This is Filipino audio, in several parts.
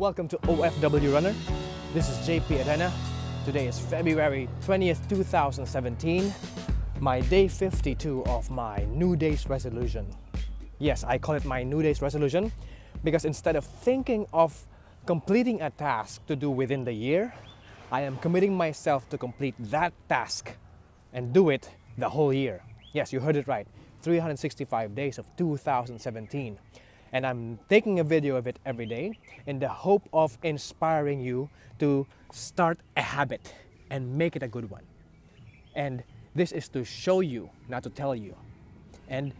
Welcome to OFW Runner. This is JP Adena. Today is February 20th, 2017. My day 52 of my New Day's resolution. Yes, I call it my New Day's resolution because instead of thinking of completing a task to do within the year, I am committing myself to complete that task and do it the whole year. Yes, you heard it right. 365 days of 2017 and I'm taking a video of it every day in the hope of inspiring you to start a habit and make it a good one. And this is to show you, not to tell you. And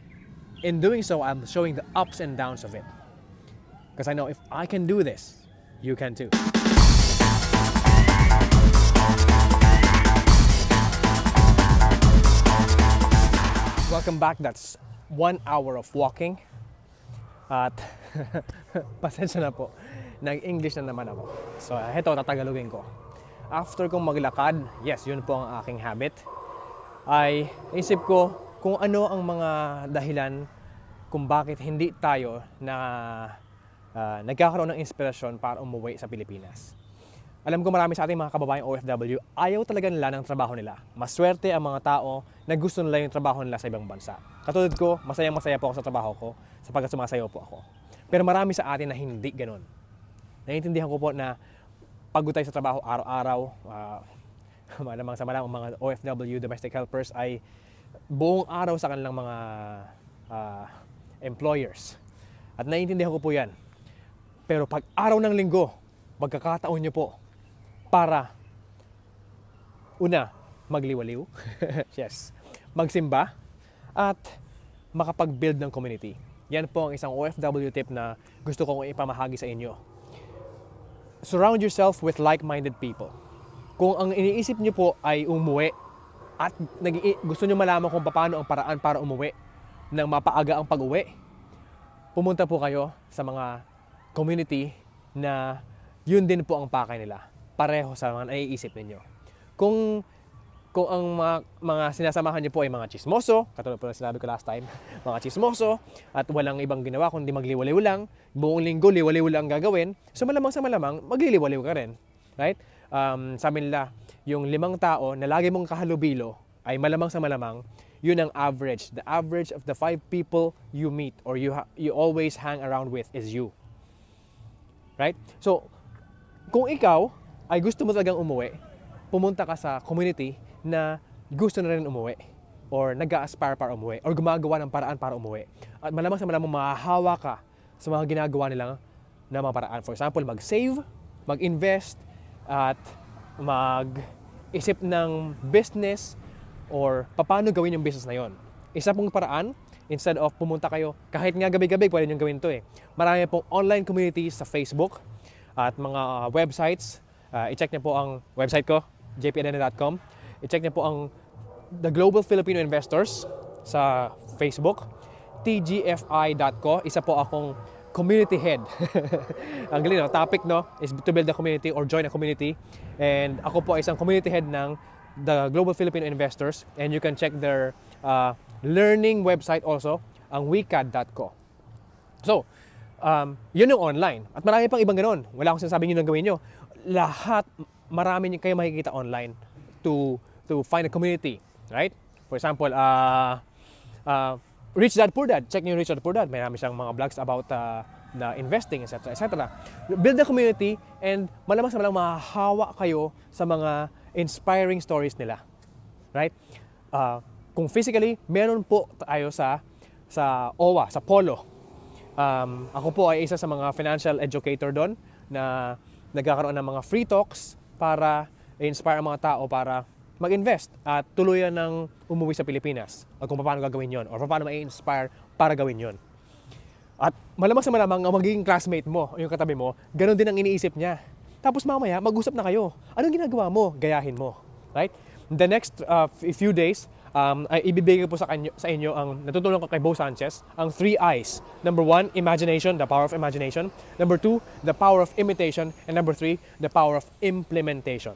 in doing so, I'm showing the ups and downs of it. Because I know if I can do this, you can too. Welcome back. That's one hour of walking At pasensya na po, nag-English na naman ako. So heto, tatagalogin ko. After kong maglakad, yes, yun po ang aking habit, ay isip ko kung ano ang mga dahilan kung bakit hindi tayo na uh, nagkakaroon ng inspirasyon para umuwi sa Pilipinas. Alam ko marami sa ating mga kababayang OFW, ayaw talaga nila ng trabaho nila. Maswerte ang mga tao na gusto nila yung trabaho nila sa ibang bansa. Katulad ko, masayang-masaya po ako sa trabaho ko sapagkat sumasayaw po ako. Pero marami sa atin na hindi ganun. Naiintindihan ko po na pagod tayo sa trabaho araw-araw, uh, malamang sa malamang mga OFW, domestic helpers ay buong araw sa kanilang mga uh, employers. At naiintindihan ko po yan. Pero pag araw ng linggo, magkakataon nyo po para una, magliwaliw, yes, magsimba, at makapag-build ng community. Yan po ang isang OFW tip na gusto kong ipamahagi sa inyo. Surround yourself with like-minded people. Kung ang iniisip nyo po ay umuwi at gusto nyo malaman kung paano ang paraan para umuwi nang mapaaga ang pag-uwi, pumunta po kayo sa mga community na yun din po ang pakay nila pareho sa mga naiisip ninyo. Kung kung ang mga, mga sinasamahan niyo po ay mga chismoso, katulad po na sinabi ko last time, mga chismoso, at walang ibang ginawa kundi magliwaliw lang, buong linggo liwaliw lang gagawin, so malamang sa malamang, magliliwaliw ka rin. Right? Um, sabi nila, yung limang tao na lagi mong kahalubilo ay malamang sa malamang, yun ang average. The average of the five people you meet or you, you always hang around with is you. Right? So, kung ikaw ay gusto mo talagang umuwi, pumunta ka sa community na gusto na rin umuwi or nag-aspire para umuwi or gumagawa ng paraan para umuwi. At malamang sa malamang mahahawa ka sa mga ginagawa nila na mga paraan. For example, mag-save, mag-invest, at mag-isip ng business or paano gawin yung business na yon. Isa pong paraan, instead of pumunta kayo, kahit nga gabi-gabi, pwede nyo gawin to eh. Marami pong online communities sa Facebook at mga ah, websites Uh, i-check niyo po ang website ko, jpnn.com. I-check niyo po ang The Global Filipino Investors sa Facebook, tgfi.co. Isa po akong community head. ang galing, no? topic no, is to build a community or join a community. And ako po isang community head ng the Global Filipino Investors. And you can check their uh, learning website also, ang wicad.co. So, um, yun yung online. At marami pang ibang ganun. Wala akong sinasabing yun ang gawin nyo lahat marami niyo kayo makikita online to to find a community, right? For example, uh, uh, Rich Dad Poor Dad. Check niyo Rich Dad Poor Dad. May marami siyang mga blogs about uh, na investing, etc. etc. Build the community and malamang sa malamang mahahawa kayo sa mga inspiring stories nila. Right? Uh, kung physically, meron po tayo sa sa OWA, sa Polo. Um, ako po ay isa sa mga financial educator doon na nagkakaroon ng mga free talks para i-inspire eh, ang mga tao para mag-invest at tuluyan ng umuwi sa Pilipinas at kung paano gagawin yon or paano ma-inspire para gawin yon. At malamang sa malamang ang magiging classmate mo yung katabi mo, ganun din ang iniisip niya. Tapos mamaya, mag-usap na kayo. Anong ginagawa mo? Gayahin mo. Right? The next uh, few days, um, ay ibibigay ko po sa, kanyo, sa inyo ang natutunan ko kay Bo Sanchez, ang three eyes. Number one, imagination, the power of imagination. Number two, the power of imitation. And number three, the power of implementation.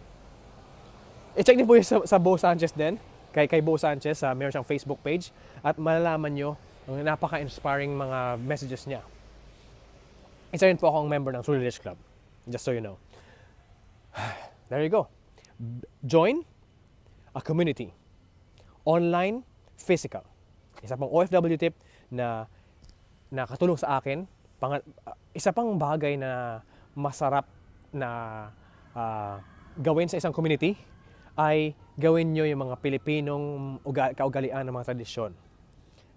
I-check niyo po yun sa, sa Bo Sanchez din, kay, kay Bo Sanchez, uh, meron siyang Facebook page, at malalaman nyo ang napaka-inspiring mga messages niya. Isa rin po akong member ng Surilish Club, just so you know. There you go. B join a community online, physical. Isa pang OFW tip na nakatulong sa akin, pang, isa pang bagay na masarap na uh, gawin sa isang community ay gawin nyo yung mga Pilipinong uga, kaugalian ng mga tradisyon.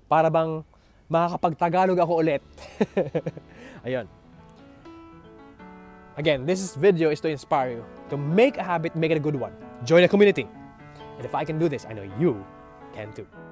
Para bang makakapagtagalog ako ulit. Ayun. Again, this video is to inspire you to make a habit, make it a good one. Join a community. And if I can do this, I know you tend to